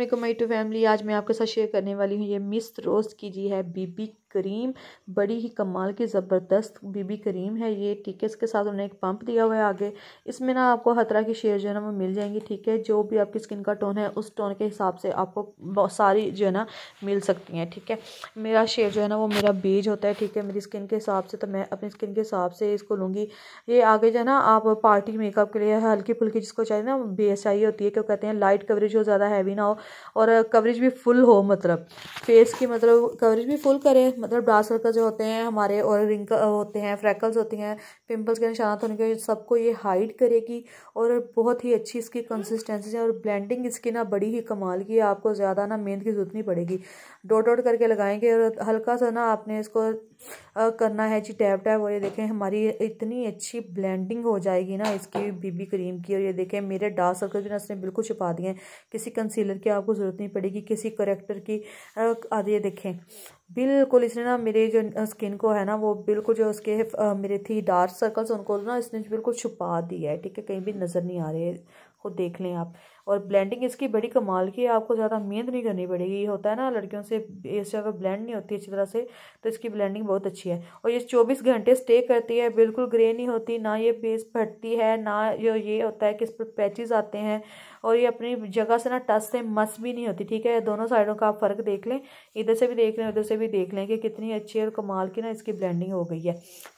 Allah my to family आज मैं आपके साथ शेयर करने वाली हूँ ये मिस रोस्ट की जी है बीबी करीम बड़ी ही कमाल की ज़बरदस्त बीबी करीम है ये ठीक है इसके साथ उन्होंने एक पंप दिया हुआ है आगे इसमें ना आपको हर तरह की शेयर जो है ना वो मिल जाएंगी ठीक है जो भी आपकी स्किन का टोन है उस टोन के हिसाब से आपको सारी जो है ना मिल सकती हैं ठीक है मेरा शेयर जो है ना वो मेरा बीज होता है ठीक है मेरी स्किन के हिसाब से तो मैं अपनी स्किन के हिसाब से इसको लूँगी ये आगे जो है ना आप पार्टी मेकअप के लिए हल्की फुल्की जिसको चाहिए ना बेस चाहिए होती है क्यों कहते हैं लाइट कवरेज हो ज़्यादा हैवी ना हो और कवरेज भी फुल हो मतलब फेस की मतलब कवरेज भी फुल करे मतलब डार्क सर्कल जो होते हैं हमारे और रिंक होते हैं फ्रैकल्स होती हैं पिंपल्स के निशानात होने के सबको ये हाइड करेगी और बहुत ही अच्छी इसकी कंसिस्टेंसी है और ब्लेंडिंग इसकी ना बड़ी ही कमाल की है आपको ज़्यादा ना मेहनत की जरूरत नहीं पड़ेगी डॉट डॉट करके लगाएंगे और हल्का सा ना आपने इसको करना है जी टैप टैप और ये देखें हमारी इतनी अच्छी ब्लेंडिंग हो जाएगी ना इसकी बीबी क्रीम की और ये देखें मेरे डार्क सर्कल भी ना इसने बिल्कुल छुपा दिए हैं किसी कंसीलर की आपको ज़रूरत नहीं पड़ेगी किसी करेक्टर की आदि ये देखें बिल्कुल इसने ना मेरे जो स्किन को है ना वो बिल्कुल जो उसके मेरे थी डार्क सर्कल्स उनको ना इसने बिल्कुल छुपा दिया है ठीक है कहीं भी नज़र नहीं आ रहे खुद देख लें आप और ब्लेंडिंग इसकी बड़ी कमाल की है आपको ज़्यादा मेहनत नहीं करनी पड़ेगी ये होता है ना लड़कियों से इस जगह ब्लेंड नहीं होती अच्छी तरह से तो इसकी ब्लेंडिंग बहुत अच्छी है और ये चौबीस घंटे स्टे करती है बिल्कुल ग्रे नहीं होती ना ये फेस फटती है ना जो ये होता है कि इस पर पैचेज आते हैं और ये अपनी जगह से ना टस से मस भी नहीं होती ठीक है दोनों साइडों का आप फ़र्क देख लें इधर से भी देख लें उधर से भी देख लें कि कितनी अच्छी और कमाल की ना इसकी ब्लैंडिंग हो गई है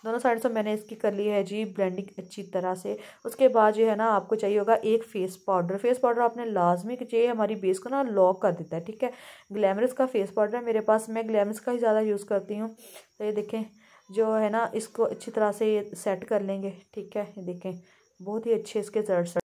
दोनों साइड से मैंने इसकी कर ली है जी ब्लैंडिंग अच्छी तरह से उसके बाद जो है ना आपको चाहिए होगा एक फेस पाउडर फेस पाउडर आपने लाजमी चाहिए हमारी बेस को ना लॉक कर देता है ठीक है ग्लैमरस का फेस पाउडर है मेरे पास मैं ग्लैमरस का ही ज़्यादा यूज़ करती हूँ तो ये देखें जो है ना इसको अच्छी तरह से सेट कर लेंगे ठीक है ये देखें बहुत ही अच्छे इसके रिजल्ट